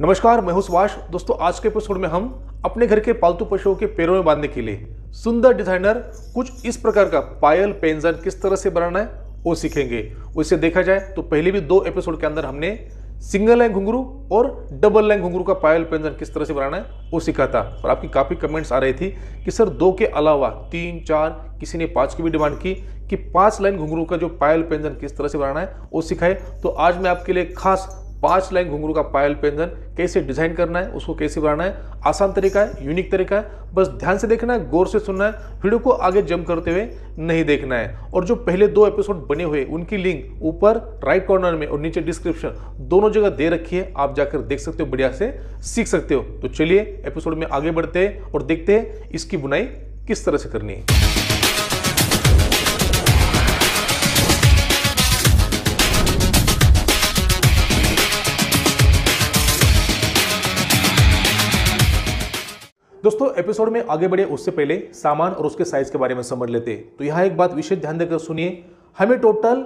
नमस्कार मैं हूं सुभाष दोस्तों आज के एपिसोड में हम अपने घर के पालतू पशुओं के पैरों में बांधने के लिए सुंदर डिजाइनर कुछ इस प्रकार का पायल पेंजन किस तरह से बनाना है वो सीखेंगे उसे देखा जाए तो पहले भी दो एपिसोड के अंदर हमने सिंगल लैंग घुंगरू और डबल लैंग घुंगरू का पायल पेंजन किस तरह से बनाना है वो सीखा था और आपकी काफ़ी कमेंट्स आ रही थी कि सर दो के अलावा तीन चार किसी ने पाँच की भी डिमांड की कि पांच लाइन घुंगरू का जो पायल पेंजन किस तरह से बनाना है वो सिखाए तो आज मैं आपके लिए खास पांच लाइन घुंघरू का पायल पेंजन कैसे डिजाइन करना है उसको कैसे बनाना है आसान तरीका है यूनिक तरीका है बस ध्यान से देखना है गौर से सुनना है वीडियो को आगे जम करते हुए नहीं देखना है और जो पहले दो एपिसोड बने हुए उनकी लिंक ऊपर राइट कॉर्नर में और नीचे डिस्क्रिप्शन दोनों जगह दे रखी है आप जाकर देख सकते हो बढ़िया से सीख सकते हो तो चलिए एपिसोड में आगे बढ़ते हैं और देखते हैं इसकी बुनाई किस तरह से करनी है दोस्तों एपिसोड में आगे बढ़े उससे पहले सामान और उसके साइज के बारे में समझ लेते हैं तो यहाँ एक बात विशेष ध्यान देकर सुनिए हमें टोटल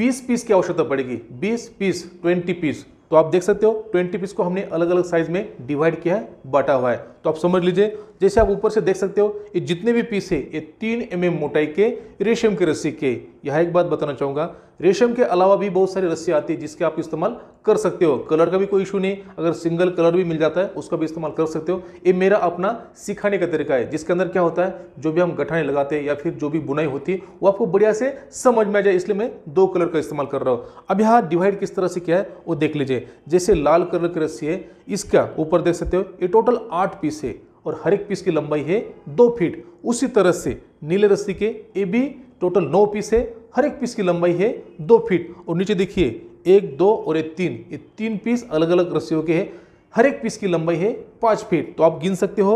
20 पीस की आवश्यकता पड़ेगी 20 पीस 20 पीस तो आप देख सकते हो 20 पीस को हमने अलग अलग साइज में डिवाइड किया है बांटा हुआ है तो आप समझ लीजिए जैसे आप ऊपर से देख सकते हो ये जितने भी पीस है ये तीन एम मोटाई के रेशम के रस्सी के यह एक बात बताना चाहूँगा रेशम के अलावा भी बहुत सारी रस्सी आती है जिसके आप इस्तेमाल कर सकते हो कलर का भी कोई इशू नहीं अगर सिंगल कलर भी मिल जाता है उसका भी इस्तेमाल कर सकते हो ये मेरा अपना सिखाने का तरीका है जिसके अंदर क्या होता है जो भी हम गठाने लगाते हैं या फिर जो भी बुनाई होती है वो आपको बढ़िया से समझ में आ जाए इसलिए मैं दो कलर का इस्तेमाल कर रहा हूँ अब यहाँ डिवाइड किस तरह से क्या है वो देख लीजिए जैसे लाल कलर की रस्सी है इसका ऊपर देख सकते हो ये टोटल आठ पीस है और हर एक पीस की लंबाई है दो फीट उसी तरह से नीले रस्सी के ये भी टोटल नौ पीस है हर एक पीस की लंबाई है दो फीट और नीचे देखिए एक दो और एक तीन ये तीन पीस अलग अलग रस्सियों के हैं हर एक पीस की लंबाई है पाँच फीट तो आप गिन सकते हो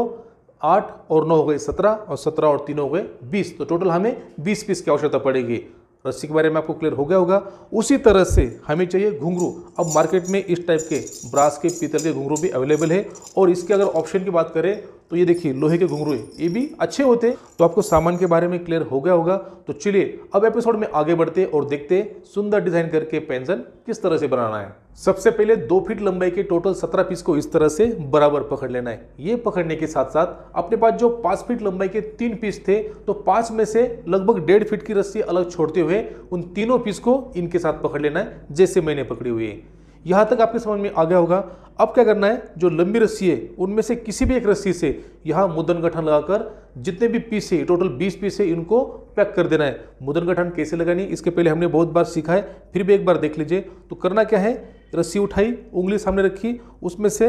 आठ और नौ हो गए सत्रह और सत्रह और तीन हो गए बीस तो टोटल हमें बीस पीस की आवश्यकता पड़ेगी रस्सी के बारे में आपको क्लियर हो गया होगा उसी तरह से हमें चाहिए घुंघरू अब मार्केट में इस टाइप के ब्रास के पीतल के घुंघरू भी अवेलेबल है और इसके अगर ऑप्शन की बात करें तो ये देखिए लोहे के घुंघरू ये भी अच्छे होते तो आपको सामान के बारे में क्लियर हो गया होगा तो चलिए अब एपिसोड में आगे बढ़ते और देखते सुंदर डिजाइन करके पेंजन किस तरह से बनाना है सबसे पहले दो फीट लंबाई के टोटल सत्रह पीस को इस तरह से बराबर पकड़ लेना है ये पकड़ने के साथ साथ अपने पास जो पांच फीट लंबाई के तीन पीस थे तो पांच में से लगभग डेढ़ फीट की रस्सी अलग छोड़ते हुए उन तीनों पीस को इनके साथ पकड़ लेना है जैसे मैंने पकड़ी हुई है यहाँ तक आपके समझ में आ गया होगा अब क्या करना है जो लंबी रस्सी है उनमें से किसी भी एक रस्सी से यहाँ मुदन गठन लगाकर जितने भी पीस है टोटल 20 पीस है इनको पैक कर देना है मुदन गठन कैसे लगानी इसके पहले हमने बहुत बार सीखा है फिर भी एक बार देख लीजिए तो करना क्या है रस्सी उठाई उंगली सामने रखी उसमें से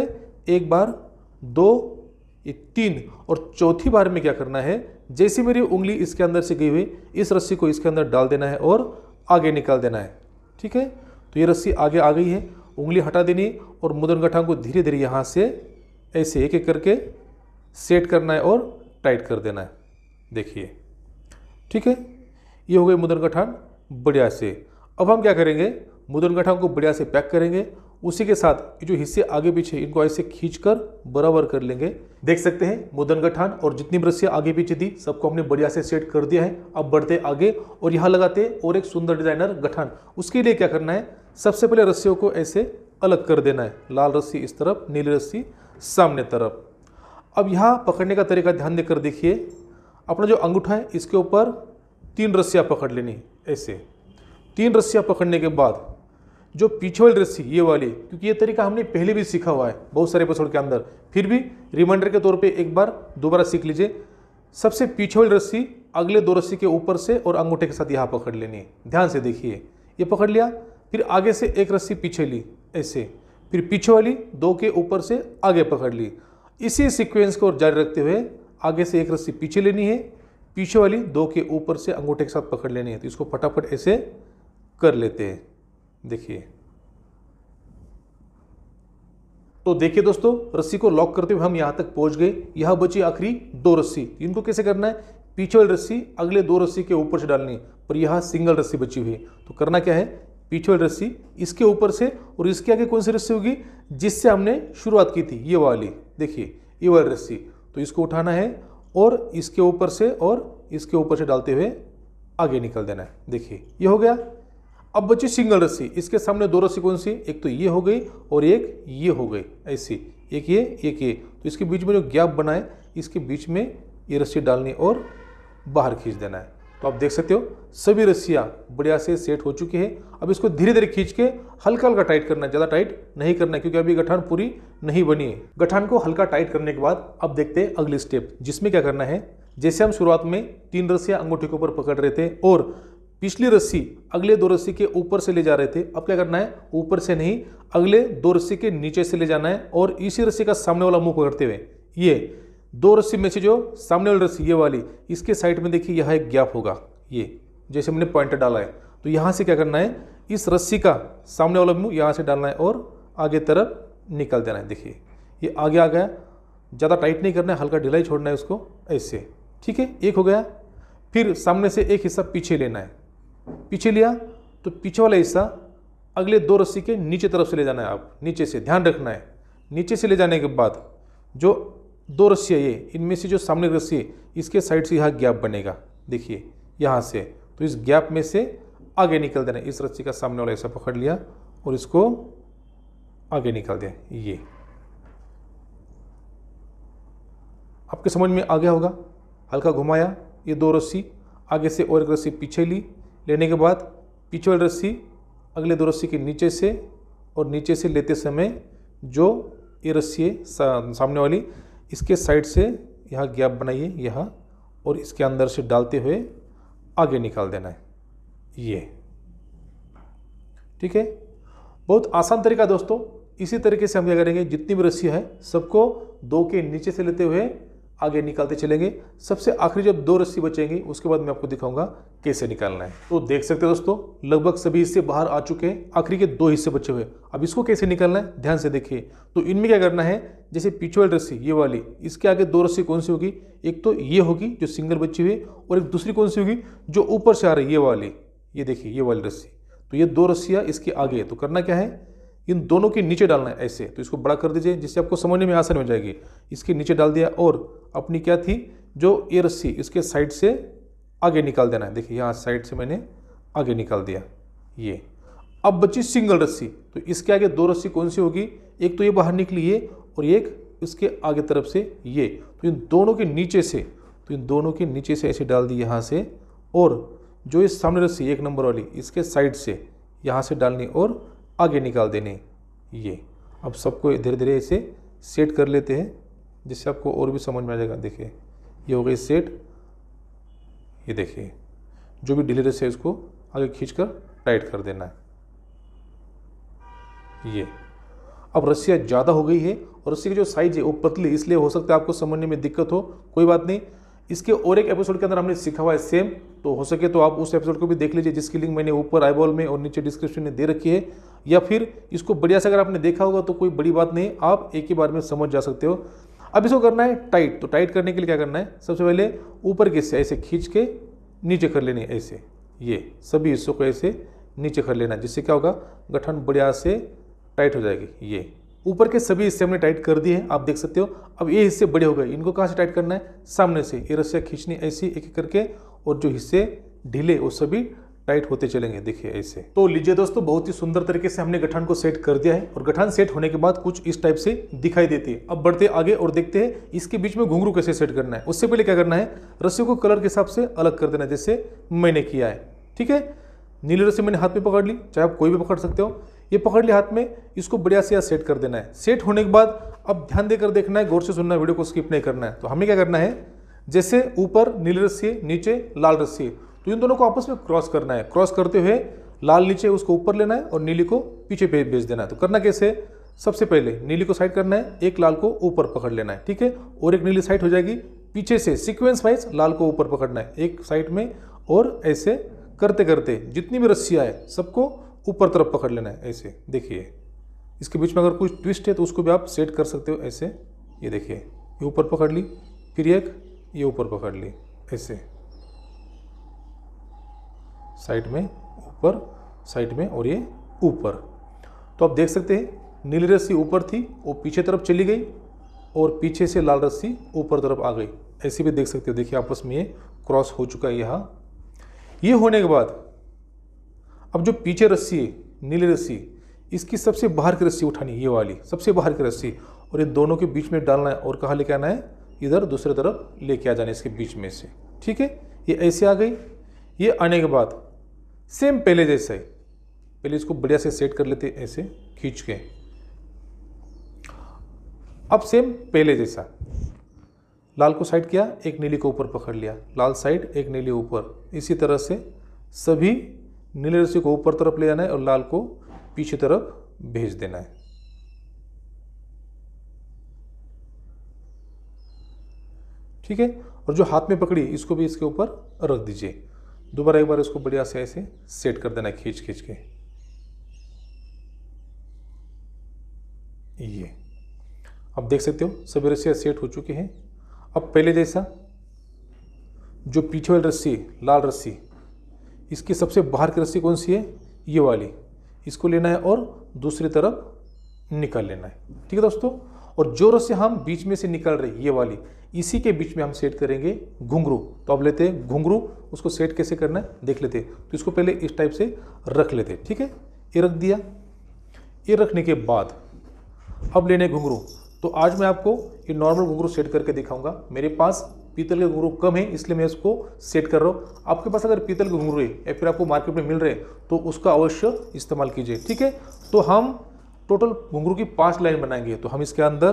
एक बार दो ये तीन और चौथी बार में क्या करना है जैसी मेरी उंगली इसके अंदर से गई हुई इस रस्सी को इसके अंदर डाल देना है और आगे निकाल देना है ठीक है तो ये रस्सी आगे आ गई है उंगली हटा देनी और मुदन गठा को धीरे धीरे यहाँ से ऐसे एक एक करके सेट करना है और टाइट कर देना है देखिए ठीक है ये हो गई मुदन गठान बढ़िया से अब हम क्या करेंगे मुदन गठान को बढ़िया से पैक करेंगे उसी के साथ ये जो हिस्से आगे पीछे इनको ऐसे खींच कर बराबर कर लेंगे देख सकते हैं मुदन गठान और जितनी ब्रशियाँ आगे पीछे थी सबको हमने बढ़िया से सेट कर दिया है अब बढ़ते आगे और यहाँ लगाते और एक सुंदर डिजाइनर गठान उसके लिए क्या करना है सबसे पहले रस्सियों को ऐसे अलग कर देना है लाल रस्सी इस तरफ नीली रस्सी सामने तरफ अब यहाँ पकड़ने का तरीका ध्यान देकर देखिए अपना जो अंगूठा है इसके ऊपर तीन रस्सियाँ पकड़ लेनी ऐसे तीन रस्सियाँ पकड़ने के बाद जो पीछे वाली रस्सी ये वाली क्योंकि ये तरीका हमने पहले भी सीखा हुआ है बहुत सारे एपिसोड के अंदर फिर भी रिमाइंडर के तौर पे एक बार दोबारा सीख लीजिए सबसे पीछे वाली रस्सी अगले दो रस्सी के ऊपर से और अंगूठे के साथ यहाँ पकड़ लेनी ध्यान से देखिए ये पकड़ लिया फिर आगे से एक रस्सी पीछे ली ऐसे फिर पीछे वाली दो के ऊपर से आगे पकड़ ली इसी सीक्वेंस को जारी रखते हुए आगे से एक रस्सी पीछे लेनी है पीछे वाली दो के ऊपर से अंगूठे के साथ पकड़ लेनी है तो इसको फटाफट ऐसे कर लेते हैं देखिए तो देखिए दोस्तों रस्सी को लॉक करते हुए हम यहां तक पहुंच गए यहां बची आखिरी दो रस्सी तो इनको कैसे करना है पीछे वाली रस्सी अगले दो रस्सी के ऊपर से डालनी है पर यहां सिंगल रस्सी बची हुई है तो करना क्या है पीछे वाली रस्सी इसके ऊपर से और इसके आगे कौन सी रस्सी होगी जिससे हमने शुरुआत की थी ये वाली देखिए ये वाली रस्सी तो इसको उठाना है और इसके ऊपर से और इसके ऊपर से डालते हुए आगे निकल देना है देखिए ये हो गया अब बची सिंगल रस्सी इसके सामने दो रस्सी कौन सी एक तो ये हो गई और एक ये हो गई ऐसी एक ये एक ये तो इसके बीच में जो गैप बनाए इसके बीच में ये रस्सी डालनी और बाहर खींच देना है तो आप देख सकते हो सभी रस्सियाँ बढ़िया से सेट हो चुकी है अब इसको धीरे धीरे खींच के हल्का हल्का टाइट करना ज़्यादा टाइट नहीं करना क्योंकि अभी गठान पूरी नहीं बनी है गठान को हल्का टाइट करने के बाद अब देखते हैं अगली स्टेप जिसमें क्या करना है जैसे हम शुरुआत में तीन रस्सियाँ अंगूठे के ऊपर पकड़ रहे थे और पिछली रस्सी अगले दो रस्सी के ऊपर से ले जा रहे थे अब क्या करना है ऊपर से नहीं अगले दो रस्सी के नीचे से ले जाना है और इसी रस्सी का सामने वाला मुंह पकड़ते हुए ये दो रस्सी में से जो सामने वाली रस्सी ये वाली इसके साइड में देखिए यहाँ एक गैप होगा ये जैसे मैंने पॉइंटर डाला है तो यहाँ से क्या करना है इस रस्सी का सामने वाला मुँह यहाँ से डालना है और आगे तरफ निकल देना है देखिए ये आगे आ गया ज़्यादा टाइट नहीं करना है हल्का ढिलाई छोड़ना है उसको ऐसे ठीक है एक हो गया फिर सामने से एक हिस्सा पीछे लेना है पीछे लिया तो पीछे वाला हिस्सा अगले दो रस्सी के नीचे तरफ से ले जाना है आप नीचे से ध्यान रखना है नीचे से ले जाने के बाद जो दो रस्सियाँ ये इनमें से जो सामने रस्सी है इसके साइड से यहाँ गैप बनेगा देखिए यहाँ से तो इस गैप में से आगे निकल देना इस रस्सी का सामने वाला ऐसा पकड़ लिया और इसको आगे निकल दें ये आपके समझ में आ गया होगा हल्का घुमाया ये दो रस्सी आगे से और एक रस्सी पीछे ली लेने के बाद पीछे वाली रस्सी अगले दो रस्सी के नीचे से और नीचे से लेते समय जो ये रस्सी है सा, सामने वाली इसके साइड से यहाँ गैप बनाइए यहाँ और इसके अंदर से डालते हुए आगे निकाल देना है ये ठीक है बहुत आसान तरीका दोस्तों इसी तरीके से हम क्या करेंगे जितनी भी रस्सी है सबको दो के नीचे से लेते हुए आगे निकालते चलेंगे सबसे आखिरी जब दो रस्सी बचेंगी उसके बाद मैं आपको दिखाऊंगा कैसे निकालना है तो देख सकते हो दोस्तों लगभग सभी हिस्से बाहर आ चुके हैं आखिरी के दो हिस्से बचे हुए अब इसको कैसे निकालना है ध्यान से देखिए तो इनमें क्या करना है जैसे पीछे वाली रस्सी ये वाली इसके आगे दो रस्सी कौन सी होगी एक तो ये होगी जो सिंगल बची हुई और एक दूसरी कौन सी होगी जो ऊपर से आ रही है ये वाली ये देखिए ये वाली रस्सी तो ये दो रस्सियाँ इसके आगे तो करना क्या है इन दोनों के नीचे डालना है ऐसे तो इसको बड़ा कर दीजिए जिससे आपको समझने में आसान हो जाएगी इसके नीचे डाल दिया और अपनी क्या थी जो ये रस्सी इसके साइड से आगे निकाल देना है देखिए यहाँ साइड से मैंने आगे निकाल दिया ये अब बची सिंगल रस्सी तो इसके आगे दो रस्सी कौन सी होगी एक तो ये बाहर निकली ये और एक इसके आगे तरफ से ये तो इन दोनों के नीचे से तो इन दोनों के नीचे से ऐसे डाल दी यहाँ से और जो ये सामने रस्सी एक नंबर वाली इसके साइड से यहाँ से डालनी और आगे निकाल देने ये अब सबको धीरे धीरे इसे सेट कर लेते हैं जिससे आपको और भी समझ में आ जाएगा देखिए ये हो गई सेट ये देखिए जो भी डिलीवरी है इसको आगे खींच कर टाइट कर देना है ये अब रस्सियाँ ज़्यादा हो गई है और रस्सी की जो साइज है वो पतली इसलिए हो सकता है आपको समझने में दिक्कत हो कोई बात नहीं इसके और एक एपिसोड के अंदर हमने सीखा हुआ है सेम तो हो सके तो आप उस एपिसोड को भी देख लीजिए जिसकी लिंक मैंने ऊपर आईबॉल में और नीचे डिस्क्रिप्शन में दे रखी है या फिर इसको बढ़िया से अगर आपने देखा होगा तो कोई बड़ी बात नहीं आप एक ही बार में समझ जा सकते हो अब इसको करना है टाइट तो टाइट करने के लिए क्या करना है सबसे पहले ऊपर के हिस्से ऐसे खींच के नीचे कर लेने ऐसे ये सभी हिस्सों को ऐसे नीचे कर लेना जिससे क्या होगा गठन बढ़िया से टाइट हो जाएगी ये ऊपर के सभी हिस्से हमने टाइट कर दिए हैं आप देख सकते हो अब ये हिस्से बड़े हो गए इनको कहाँ से टाइट करना है सामने से ये रस्सियाँ खींचनी ऐसी एक एक करके और जो हिस्से ढीले वो सभी टाइट होते चलेंगे देखिए ऐसे तो लीजिए दोस्तों बहुत ही सुंदर तरीके से हमने गठन को सेट कर दिया है और गठन सेट होने के बाद कुछ इस टाइप से दिखाई देती है अब बढ़ते आगे और देखते हैं इसके बीच में घुंगरू कैसे सेट करना है उससे पहले क्या करना है रस्सी को कलर के हिसाब से अलग कर देना जैसे मैंने किया है ठीक है नीली रस्सी मैंने हाथ में पकड़ ली चाहे आप कोई भी पकड़ सकते हो ये पकड़ लिया हाथ में इसको बढ़िया से सेट कर देना है सेट होने के बाद अब ध्यान देकर देखना है गौर से सुनना है वीडियो को स्किप नहीं करना है तो हमें क्या करना है जैसे ऊपर नीली रस्सी नीचे लाल रस्सी तो इन दोनों को आपस में क्रॉस करना है क्रॉस करते हुए लाल नीचे उसको ऊपर लेना है और नीली को पीछे भेज भेज देना है तो करना कैसे सबसे पहले नीली को साइड करना है एक लाल को ऊपर पकड़ लेना है ठीक है और एक नीली साइड हो जाएगी पीछे से सीक्वेंस वाइज लाल को ऊपर पकड़ना है एक साइड में और ऐसे करते करते जितनी भी रस्सियाँ है सबको ऊपर तरफ पकड़ लेना है ऐसे देखिए इसके बीच में अगर कुछ ट्विस्ट है तो उसको भी आप सेट कर सकते हो ऐसे ये देखिए ये ऊपर पकड़ ली फिर एक ये ऊपर पकड़ ली ऐसे साइड में ऊपर साइड में और ये ऊपर तो आप देख सकते हैं नीली रस्सी ऊपर थी वो पीछे तरफ चली गई और पीछे से लाल रस्सी ऊपर तरफ आ गई ऐसे भी देख सकते हो देखिए आपस में ये क्रॉस हो चुका है यहाँ ये होने के बाद अब जो पीछे रस्सी है नीली रस्सी इसकी सबसे बाहर की रस्सी उठानी ये वाली सबसे बाहर की रस्सी और ये दोनों के बीच में डालना है और कहाँ लेके आना है इधर दूसरे तरफ लेके आ जाना है इसके बीच में से ठीक है ये ऐसे आ गई ये आने के बाद सेम पहले जैसा ही पहले इसको बढ़िया से सेट कर लेते ऐसे खींच के अब सेम पहले जैसा लाल को साइड किया एक नीली को ऊपर पकड़ लिया लाल साइड एक नीली ऊपर इसी तरह से सभी नीले रस्सी को ऊपर तरफ ले जाना है और लाल को पीछे तरफ भेज देना है ठीक है और जो हाथ में पकड़ी इसको भी इसके ऊपर रख दीजिए दोबारा एक बार इसको बढ़िया से ऐसे सेट कर देना खींच खींच के ये अब देख सकते हो सभी रस्सियाँ सेट हो चुकी हैं अब पहले जैसा जो पीछे वाली रस्सी लाल रस्सी इसकी सबसे बाहर की रस्सी कौन सी है ये वाली इसको लेना है और दूसरी तरफ निकाल लेना है ठीक है दोस्तों और जो रस्सी हम बीच में से निकाल रहे ये वाली इसी के बीच में हम सेट करेंगे घुंघरू तो अब लेते हैं घुंघरू उसको सेट कैसे करना है देख लेते तो इसको पहले इस टाइप से रख लेते ठीक है ये रख दिया ये रखने के बाद अब लेने घुंघरू तो आज मैं आपको ये नॉर्मल घुंघरू सेट करके दिखाऊंगा मेरे पास पीतल के घुंघरू कम है इसलिए मैं इसको सेट कर रहा हूँ आपके पास अगर पीतल के घुंघरू है या फिर आपको मार्केट में मिल रहे तो उसका अवश्य इस्तेमाल कीजिए ठीक है तो हम टोटल घुंघरू की पाँच लाइन बनाएंगे तो हम इसके अंदर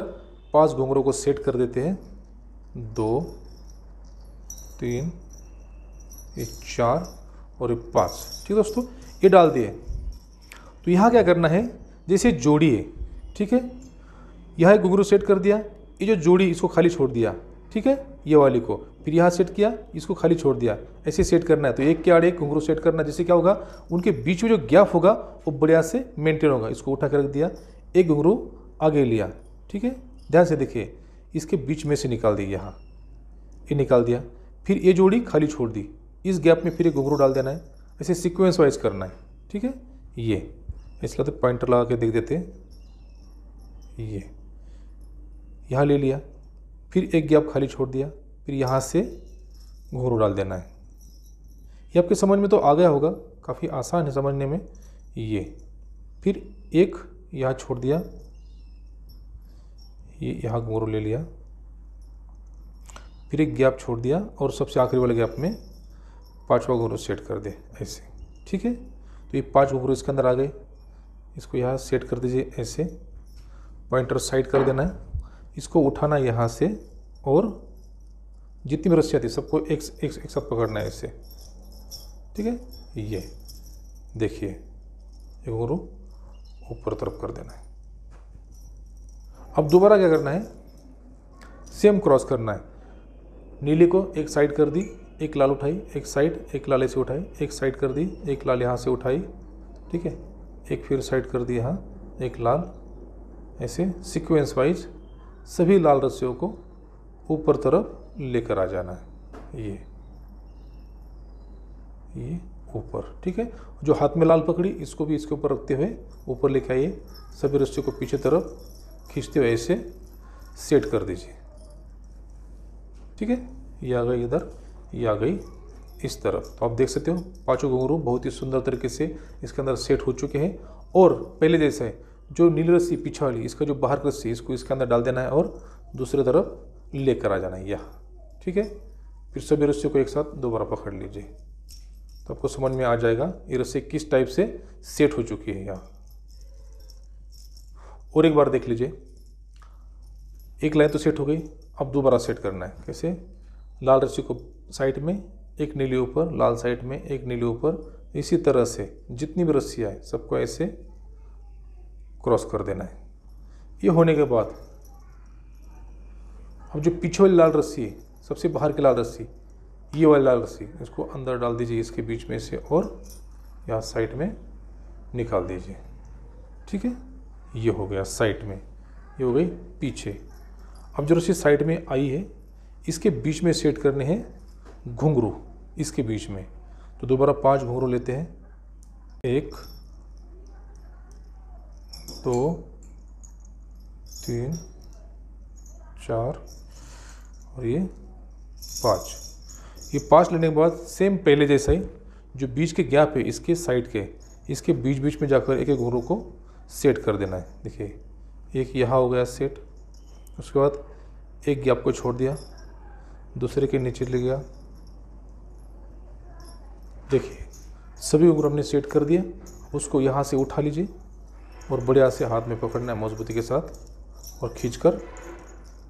पाँच घुंघरों को सेट कर देते हैं दो तीन ये चार और ये पाँच ठीक है दोस्तों ये डाल दिए तो यहाँ क्या करना है जैसे जोड़िए ठीक है यहाँ एक घुघरू सेट कर दिया ये जो जोड़ी इसको खाली छोड़ दिया ठीक है ये वाली को फिर यहाँ सेट किया इसको खाली छोड़ दिया ऐसे सेट करना है तो एक के आड़े एक घुघरू सेट करना है क्या होगा उनके बीच में जो गैप होगा वो बढ़िया से मेंटेन होगा इसको उठा कर रख दिया एक घुघरू आगे लिया ठीक है ध्यान से देखिए इसके बीच में से निकाल दिया यहाँ ये निकाल दिया फिर ये जोड़ी खाली छोड़ दी इस गैप में फिर एक घुघरू डाल देना है ऐसे सिक्वेंस वाइज करना है ठीक है ये इसका तो पॉइंटर लगा के देख देते ये यहाँ ले लिया फिर एक गैप खाली छोड़ दिया फिर यहाँ से घुघरू डाल देना है ये आपके समझ में तो आ गया होगा काफ़ी आसान है समझने में ये फिर एक यहाँ छोड़ दिया ये यहाँ घुघरू ले लिया फिर एक गैप छोड़ दिया और सबसे आखिरी वाले गैप में पाँचवा गुरु सेट कर दे ऐसे ठीक है तो ये पाँच गुरु इसके अंदर आ गए इसको यहाँ सेट कर दीजिए ऐसे पॉइंटर साइड कर देना है इसको उठाना यहाँ से और जितनी भी रस्सी थी सबको एक एक एक साथ पकड़ना है ऐसे ठीक है ये देखिए ये घुरो ऊपर तरफ कर देना है अब दोबारा क्या करना है सेम क्रॉस करना है नीले को एक साइड कर दी एक लाल उठाई एक साइड एक लाल ऐसे उठाई एक साइड कर दी एक लाल यहाँ से उठाई ठीक है एक फिर साइड कर दी यहाँ एक लाल ऐसे सिक्वेंस वाइज सभी लाल रस्सियों को ऊपर तरफ लेकर आ जाना है ये ये ऊपर ठीक है जो हाथ में लाल पकड़ी इसको भी इसके ऊपर रखते हुए ऊपर लेके आइए सभी रस्सियों को पीछे तरफ खींचते हुए ऐसे सेट कर दीजिए ठीक है ये आ गई इधर ये आ गई इस तरफ तो आप देख सकते हो पाँचों घुंगरू बहुत ही सुंदर तरीके से इसके अंदर सेट हो चुके हैं और पहले जैसे जो नीली रस्सी पीछे वाली इसका जो बाहर का रस्सी इसको इसके अंदर डाल देना है और दूसरी तरफ लेकर आ जाना है यह ठीक है फिर सभी रस्सी को एक साथ दोबारा पकड़ लीजिए तो आपको समझ में आ जाएगा ये रस्सी किस टाइप से सेट हो चुकी है यहाँ और एक बार देख लीजिए एक लाइन तो सेट हो गई अब दोबारा सेट करना है कैसे लाल रस्सी को साइड में एक नीले ऊपर लाल साइड में एक नीले ऊपर इसी तरह से जितनी भी रस्सियाँ हैं सबको ऐसे क्रॉस कर देना है ये होने के बाद अब जो पीछे वाली लाल रस्सी है सबसे बाहर की लाल रस्सी ये वाली लाल रस्सी इसको अंदर डाल दीजिए इसके बीच में से और यहाँ साइड में निकाल दीजिए ठीक है ये हो गया साइड में ये हो गई पीछे अब जो रस्सी साइड में आई है इसके बीच में सेट करने हैं घुंघरू इसके बीच में तो दोबारा पांच घुंघरू लेते हैं एक दो तीन चार और ये पाँच ये पाँच लेने के बाद सेम पहले जैसा ही जो बीच के गैप है इसके साइड के इसके बीच बीच में जाकर एक एक घुंघरू को सेट कर देना है देखिए एक यहाँ हो गया सेट उसके बाद एक गैप को छोड़ दिया दूसरे के नीचे ले गया देखिए सभी उंगली हमने सेट कर दिया उसको यहाँ से उठा लीजिए और बढ़िया से हाथ में पकड़ना है मजबूती के साथ और खींच कर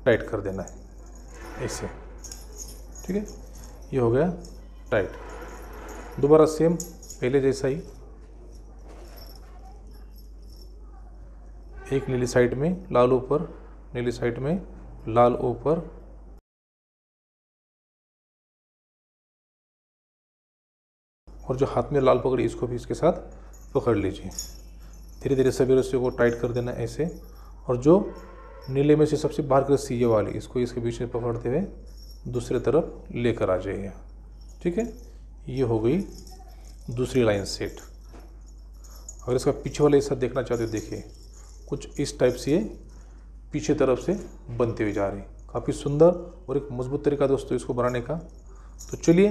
टाइट कर देना है ऐसे ठीक है ये हो गया टाइट दोबारा सेम पहले जैसा ही एक नीली साइड में लाल ऊपर नीली साइड में लाल ऊपर और जो हाथ में लाल पकड़ी इसको भी इसके साथ पकड़ लीजिए धीरे धीरे सभी रस्सियों को टाइट कर देना ऐसे और जो नीले में से सबसे बाहर की रस्सी ये वाली इसको इसके बीच में पकड़ते हुए दूसरे तरफ लेकर आ जाइए ठीक है ये हो गई दूसरी लाइन सेट अगर इसका पीछे वाला हिस्सा देखना चाहते हो देखिए कुछ इस टाइप से ये पीछे तरफ से बनते हुए जा रही काफ़ी सुंदर और एक मजबूत तरीका दोस्तों इसको बनाने का तो चलिए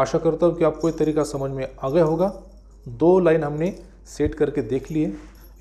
आशा करता हूँ कि आपको ये तरीका समझ में आ गया होगा दो लाइन हमने सेट करके देख लिए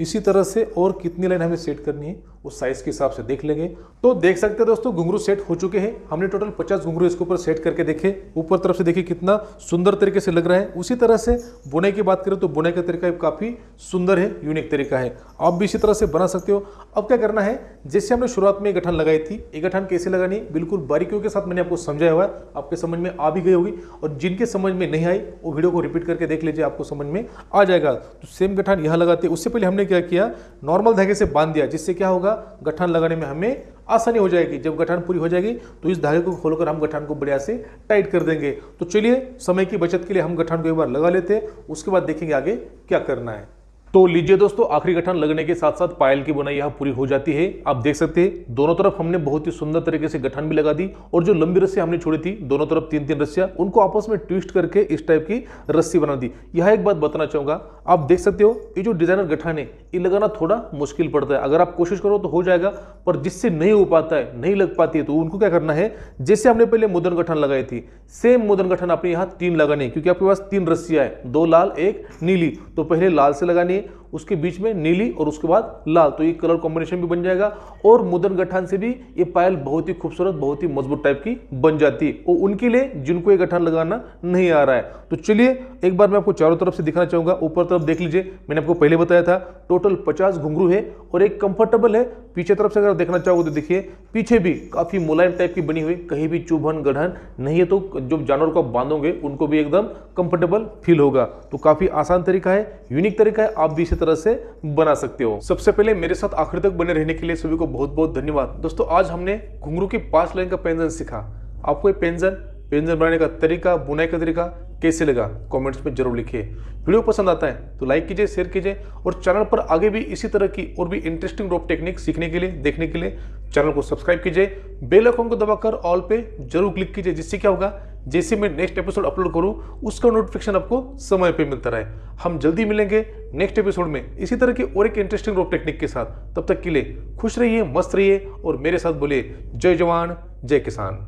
इसी तरह से और कितनी लाइन हमें सेट करनी है उस साइज़ के हिसाब से देख लेंगे तो देख सकते हैं दोस्तों घुंघरू सेट हो चुके हैं हमने टोटल पचास घुंघरू इसके ऊपर सेट करके देखे ऊपर तरफ से देखिए कितना सुंदर तरीके से लग रहा है उसी तरह से बुने की बात करें तो बुने का तरीका काफ़ी सुंदर है यूनिक तरीका है आप भी इसी तरह से बना सकते हो अब क्या करना है जैसे हमने शुरुआत में गठन लगाई थी ये गठन कैसे लगानी बिल्कुल बारीकियों के साथ मैंने आपको समझाया हुआ आपके समझ में आ भी गई होगी और जिनके समझ में नहीं आई वो वीडियो को रिपीट करके देख लीजिए आपको समझ में आ जाएगा तो सेम गठन यहाँ लगाते उससे पहले हमने क्या किया नॉर्मल धागे से बांध दिया जिससे क्या होगा होगा गठन लगाने में हमें आसानी हो जाएगी जब गठन पूरी हो जाएगी तो इस धागे को खोलकर हम गठन को बढ़िया से टाइट कर देंगे तो चलिए समय की बचत के लिए हम गठन को एक बार लगा लेते हैं उसके बाद देखेंगे आगे क्या करना है तो लीजिए दोस्तों आखिरी गठन लगने के साथ साथ पायल की बुनाई यहाँ पूरी हो जाती है आप देख सकते हैं दोनों तरफ हमने बहुत ही सुंदर तरीके से गठन भी लगा दी और जो लंबी रस्सी हमने छोड़ी थी दोनों तरफ तीन तीन रस्सियाँ उनको आपस में ट्विस्ट करके इस टाइप की रस्सी बना दी यह एक बात बताना चाहूँगा आप देख सकते हो ये जो डिजाइनर गठन है ये लगाना थोड़ा मुश्किल पड़ता है अगर आप कोशिश करो तो हो जाएगा पर जिससे नहीं हो पाता है नहीं लग पाती है तो उनको क्या करना है जैसे हमने पहले मुदन गठन लगाई थी सेम मुदन गठन आपने यहाँ तीन लगाने क्योंकि आपके पास तीन रस्सियाँ हैं दो लाल एक नीली तो पहले लाल से लगानी उसके बीच में नीली और उसके बाद लाल तो ये कलर कॉम्बिनेशन भी बन जाएगा और मुदन गठान से भी ये पायल बहुत ही खूबसूरत बहुत ही मजबूत टाइप की बन जाती है और उनके लिए जिनको ये गठान लगाना नहीं आ रहा है तो चलिए एक बार मैं आपको चारों तरफ से दिखाना चाहूंगा ऊपर तरफ देख लीजिए मैंने आपको पहले बताया था टोटल पचास घुंघरू है और एक कंफर्टेबल है पीछे तरफ से अगर देखना चाहोगे तो देखिए पीछे भी काफ़ी मुलायम टाइप की बनी हुई कहीं भी चुभन गढ़न नहीं है तो जो जानवर को आप बांधोगे उनको भी एकदम कंफर्टेबल फील होगा तो काफ़ी आसान तरीका है यूनिक तरीका है आप भी इसी तरह से बना सकते हो सबसे पहले मेरे साथ आखिर तक बने रहने के लिए सभी को बहुत बहुत धन्यवाद दोस्तों आज हमने घुंगरू की पांच लाइन का पेंजन सीखा आपको ये पेंजन व्यंजन बनाने का तरीका बुनाई का तरीका कैसे लगा कमेंट्स में जरूर लिखिए वीडियो पसंद आता है तो लाइक कीजिए शेयर कीजिए और चैनल पर आगे भी इसी तरह की और भी इंटरेस्टिंग रोप टेक्निक सीखने के लिए देखने के लिए चैनल को सब्सक्राइब कीजिए बेल आइकन को दबाकर ऑल पे जरूर क्लिक कीजिए जिससे क्या होगा जैसे मैं नेक्स्ट एपिसोड अपलोड करूँ उसका नोटिफिकेशन आपको समय पर मिलता रहे हम जल्दी मिलेंगे नेक्स्ट एपिसोड में इसी तरह की और एक इंटरेस्टिंग रोप टेक्निक के साथ तब तक के लिए खुश रहिए मस्त रहिए और मेरे साथ बोलिए जय जवान जय किसान